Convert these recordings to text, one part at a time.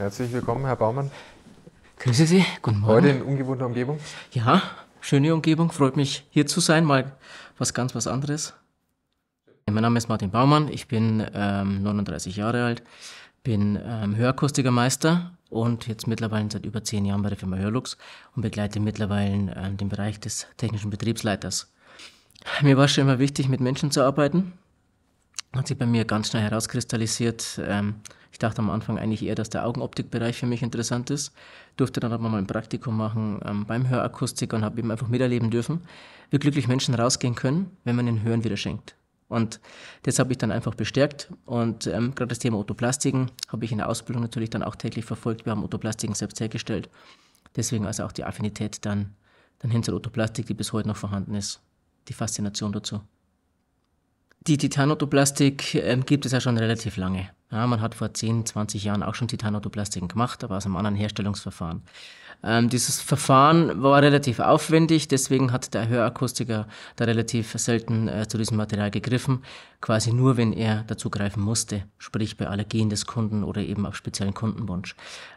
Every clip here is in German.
Herzlich willkommen, Herr Baumann. Grüße Sie, guten Morgen. Heute in ungewohnter Umgebung? Ja, schöne Umgebung, freut mich hier zu sein, mal was ganz was anderes. Mein Name ist Martin Baumann, ich bin ähm, 39 Jahre alt, bin ähm, Hörakustikermeister und jetzt mittlerweile seit über zehn Jahren bei der Firma Hörlux und begleite mittlerweile äh, den Bereich des technischen Betriebsleiters. Mir war schon immer wichtig, mit Menschen zu arbeiten hat sich bei mir ganz schnell herauskristallisiert. Ähm, ich dachte am Anfang eigentlich eher, dass der Augenoptikbereich für mich interessant ist. Durfte dann aber mal ein Praktikum machen ähm, beim Hörakustiker und habe eben einfach miterleben dürfen, wie glücklich Menschen rausgehen können, wenn man ihnen Hören wieder schenkt. Und das habe ich dann einfach bestärkt. Und ähm, gerade das Thema Otoplastiken habe ich in der Ausbildung natürlich dann auch täglich verfolgt. Wir haben Otoplastiken selbst hergestellt. Deswegen also auch die Affinität dann, dann hin zur Otoplastik, die bis heute noch vorhanden ist. Die Faszination dazu. Die Titanotoplastik ähm, gibt es ja schon relativ lange. Ja, man hat vor 10, 20 Jahren auch schon Titanotoplastiken gemacht, aber aus einem anderen Herstellungsverfahren. Ähm, dieses Verfahren war relativ aufwendig, deswegen hat der Hörakustiker da relativ selten äh, zu diesem Material gegriffen, quasi nur, wenn er dazu greifen musste, sprich bei Allergien des Kunden oder eben auf speziellen Kundenwunsch.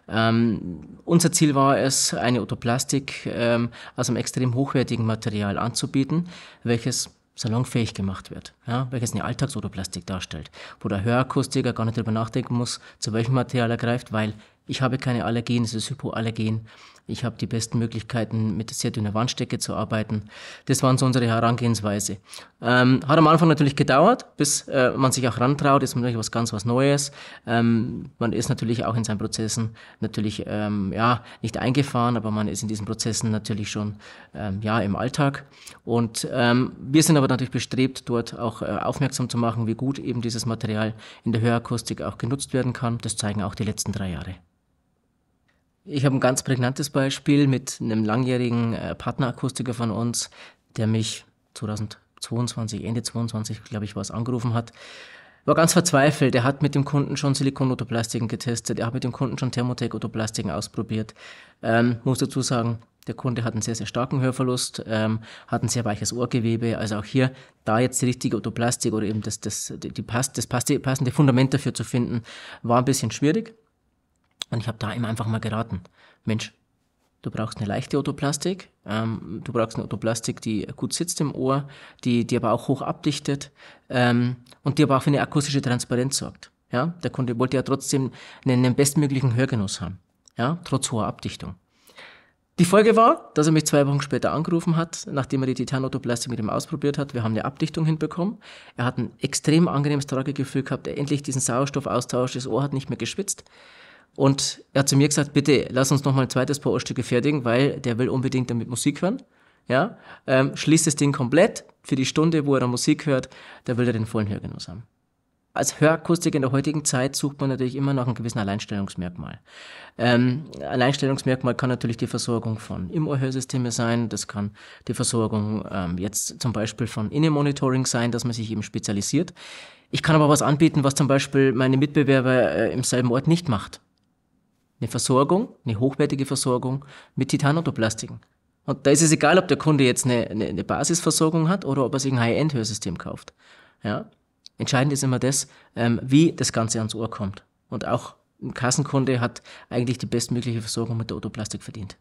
Ähm, unser Ziel war es, eine Otoplastik ähm, aus einem extrem hochwertigen Material anzubieten, welches salonfähig gemacht wird, ja, welches eine Alltagsotoplastik darstellt, wo der Hörakustiker gar nicht darüber nachdenken muss, zu welchem Material er greift, weil ich habe keine Allergien, es ist Hypoallergen. Ich habe die besten Möglichkeiten, mit sehr dünner Wandstecke zu arbeiten. Das waren so unsere Herangehensweise. Ähm, hat am Anfang natürlich gedauert, bis äh, man sich auch rantraut, ist natürlich was ganz was Neues. Ähm, man ist natürlich auch in seinen Prozessen natürlich, ähm, ja, nicht eingefahren, aber man ist in diesen Prozessen natürlich schon, ähm, ja, im Alltag. Und ähm, wir sind aber natürlich bestrebt, dort auch äh, aufmerksam zu machen, wie gut eben dieses Material in der Hörakustik auch genutzt werden kann. Das zeigen auch die letzten drei Jahre. Ich habe ein ganz prägnantes Beispiel mit einem langjährigen äh, Partnerakustiker von uns, der mich 2022, Ende 22, glaube ich, was angerufen hat. War ganz verzweifelt. Er hat mit dem Kunden schon Silikonotoplastiken getestet. Er hat mit dem Kunden schon Thermotech-Otoplastiken ausprobiert. Ähm, muss dazu sagen, der Kunde hat einen sehr, sehr starken Hörverlust, ähm, hat ein sehr weiches Ohrgewebe. Also auch hier, da jetzt die richtige Otoplastik oder eben das, das, die, die, das passende Fundament dafür zu finden, war ein bisschen schwierig. Und ich habe da ihm einfach mal geraten, Mensch, du brauchst eine leichte Otoplastik, ähm, du brauchst eine Otoplastik, die gut sitzt im Ohr, die, die aber auch hoch abdichtet ähm, und die aber auch für eine akustische Transparenz sorgt. Ja, der Kunde wollte ja trotzdem einen, einen bestmöglichen Hörgenuss haben, ja, trotz hoher Abdichtung. Die Folge war, dass er mich zwei Wochen später angerufen hat, nachdem er die Titanotoplastik mit ihm ausprobiert hat. Wir haben eine Abdichtung hinbekommen. Er hat ein extrem angenehmes Tragegefühl gehabt, er endlich diesen Sauerstoffaustausch, das Ohr hat nicht mehr geschwitzt. Und er hat zu mir gesagt, bitte lass uns noch mal ein zweites Paar Ohrstücke fertigen, weil der will unbedingt damit Musik hören. Ja, ähm, schließt das Ding komplett für die Stunde, wo er dann Musik hört, da will er den vollen Hörgenuss haben. Als Hörakustik in der heutigen Zeit sucht man natürlich immer nach einem gewissen Alleinstellungsmerkmal. Ähm, Alleinstellungsmerkmal kann natürlich die Versorgung von im ohr sein, das kann die Versorgung ähm, jetzt zum Beispiel von Innenmonitoring sein, dass man sich eben spezialisiert. Ich kann aber was anbieten, was zum Beispiel meine Mitbewerber äh, im selben Ort nicht macht eine Versorgung, eine hochwertige Versorgung mit Titanautoplastiken. Und da ist es egal, ob der Kunde jetzt eine, eine, eine Basisversorgung hat oder ob er sich ein High-End-Hörsystem kauft. Ja? Entscheidend ist immer das, ähm, wie das Ganze ans Ohr kommt. Und auch ein Kassenkunde hat eigentlich die bestmögliche Versorgung mit der Otoplastik verdient.